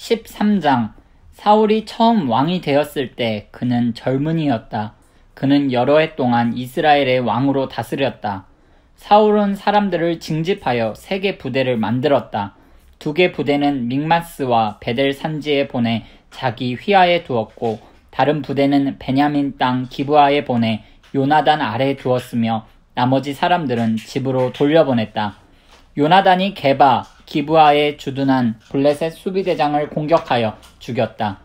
13장 사울이 처음 왕이 되었을 때 그는 젊은이였다. 그는 여러 해 동안 이스라엘의 왕으로 다스렸다. 사울은 사람들을 징집하여 세 개 부대를 만들었다. 두 개 부대는 믹마스와 베델 산지에 보내 자기 휘하에 두었고 다른 부대는 베냐민 땅 기브아에 보내 요나단 아래에 두었으며 나머지 사람들은 집으로 돌려보냈다. 요나단이 개바 기브아에 주둔한 블레셋 수비대장을 공격하여 죽였다.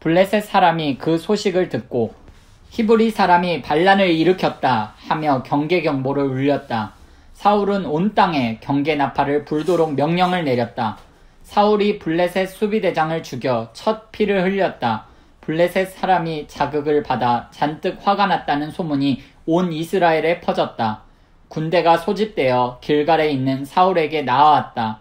블레셋 사람이 그 소식을 듣고 히브리 사람이 반란을 일으켰다 하며 경계 경보를 울렸다. 사울은 온 땅에 경계 나팔을 불도록 명령을 내렸다. 사울이 블레셋 수비대장을 죽여 첫 피를 흘렸다. 블레셋 사람이 자극을 받아 잔뜩 화가 났다는 소문이 온 이스라엘에 퍼졌다. 군대가 소집되어 길갈에 있는 사울에게 나아왔다.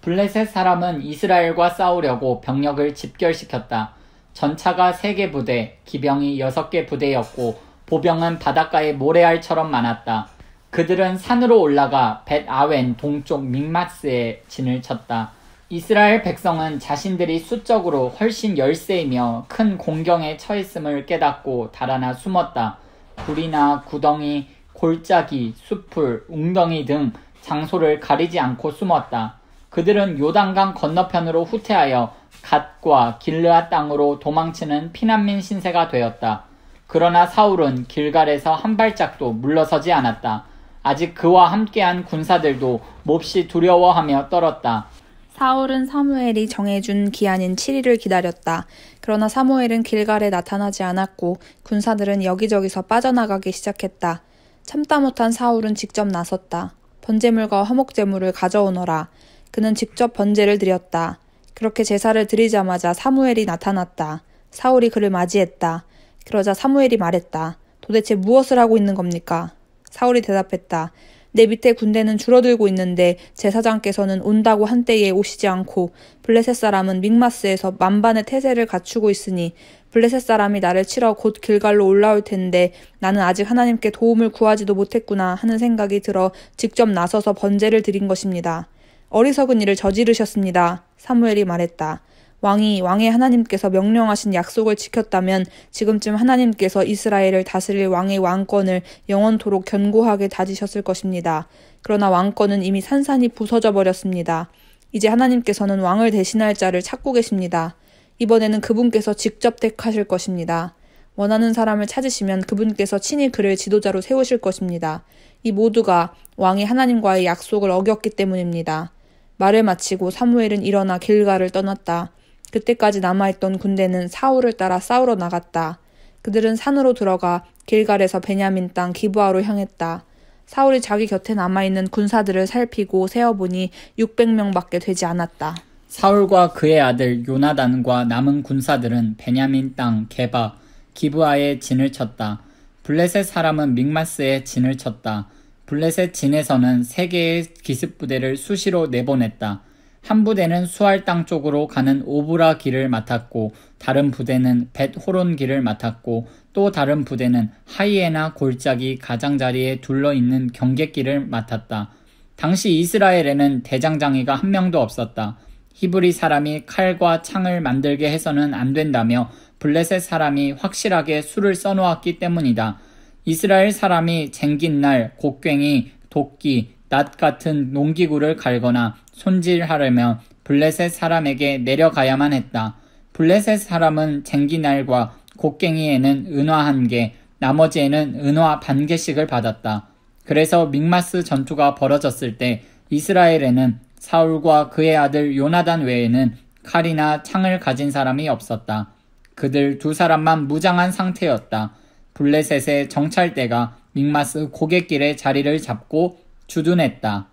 블레셋 사람은 이스라엘과 싸우려고 병력을 집결시켰다. 전차가 3개 부대, 기병이 6개 부대였고 보병은 바닷가에 모래알처럼 많았다. 그들은 산으로 올라가 벳 아웬 동쪽 믹마스에 진을 쳤다. 이스라엘 백성은 자신들이 수적으로 훨씬 열세이며 큰 공경에 처했음을 깨닫고 달아나 숨었다. 굴이나 구덩이, 골짜기, 숲풀 웅덩이 등 장소를 가리지 않고 숨었다. 그들은 요단강 건너편으로 후퇴하여 갓과 길르앗 땅으로 도망치는 피난민 신세가 되었다. 그러나 사울은 길갈에서 한 발짝도 물러서지 않았다. 아직 그와 함께한 군사들도 몹시 두려워하며 떨었다. 사울은 사무엘이 정해준 기한인 7일을 기다렸다. 그러나 사무엘은 길갈에 나타나지 않았고 군사들은 여기저기서 빠져나가기 시작했다. 참다 못한 사울은 직접 나섰다. 번제물과 화목제물을 가져오너라. 그는 직접 번제를 드렸다. 그렇게 제사를 드리자마자 사무엘이 나타났다. 사울이 그를 맞이했다. 그러자 사무엘이 말했다. 도대체 무엇을 하고 있는 겁니까? 사울이 대답했다. 내 밑에 군대는 줄어들고 있는데 제사장께서는 온다고 한때에 오시지 않고 블레셋 사람은 믹마스에서 만반의 태세를 갖추고 있으니 블레셋 사람이 나를 치러 곧 길갈로 올라올 텐데 나는 아직 하나님께 도움을 구하지도 못했구나 하는 생각이 들어 직접 나서서 번제를 드린 것입니다. 어리석은 일을 저지르셨습니다. 사무엘이 말했다. 왕이 왕의 하나님께서 명령하신 약속을 지켰다면 지금쯤 하나님께서 이스라엘을 다스릴 왕의 왕권을 영원토록 견고하게 다지셨을 것입니다. 그러나 왕권은 이미 산산이 부서져 버렸습니다. 이제 하나님께서는 왕을 대신할 자를 찾고 계십니다. 이번에는 그분께서 직접 택하실 것입니다. 원하는 사람을 찾으시면 그분께서 친히 그를 지도자로 세우실 것입니다. 이 모두가 왕이 하나님과의 약속을 어겼기 때문입니다. 말을 마치고 사무엘은 일어나 길가를 떠났다. 그때까지 남아있던 군대는 사울을 따라 싸우러 나갔다. 그들은 산으로 들어가 길갈에서 베냐민 땅 기부하로 향했다. 사울이 자기 곁에 남아있는 군사들을 살피고 세어보니 600명밖에 되지 않았다. 사울과 그의 아들 요나단과 남은 군사들은 베냐민 땅개바 기부하에 진을 쳤다. 블레셋 사람은 믹마스에 진을 쳤다. 블레셋 진에서는 세 개의 기습 부대를 수시로 내보냈다. 한 부대는 수알 땅 쪽으로 가는 오브라 길을 맡았고 다른 부대는 벳 호론 길을 맡았고 또 다른 부대는 하이에나 골짜기 가장자리에 둘러 있는 경계길을 맡았다. 당시 이스라엘에는 대장장이가 한 명도 없었다. 히브리 사람이 칼과 창을 만들게 해서는 안 된다며 블레셋 사람이 확실하게 수를 써놓았기 때문이다. 이스라엘 사람이 쟁긴 날 곡괭이, 도끼, 낫 같은 농기구를 갈거나 손질하려면 블레셋 사람에게 내려가야만 했다. 블레셋 사람은 쟁긴 날과 곡괭이에는 은화 한 개, 나머지에는 은화 반 개씩을 받았다. 그래서 믹마스 전투가 벌어졌을 때 이스라엘에는 사울과 그의 아들 요나단 외에는 칼이나 창을 가진 사람이 없었다. 그들 두 사람만 무장한 상태였다. 블레셋의 정찰대가 믹마스 고객길에 자리를 잡고 주둔했다.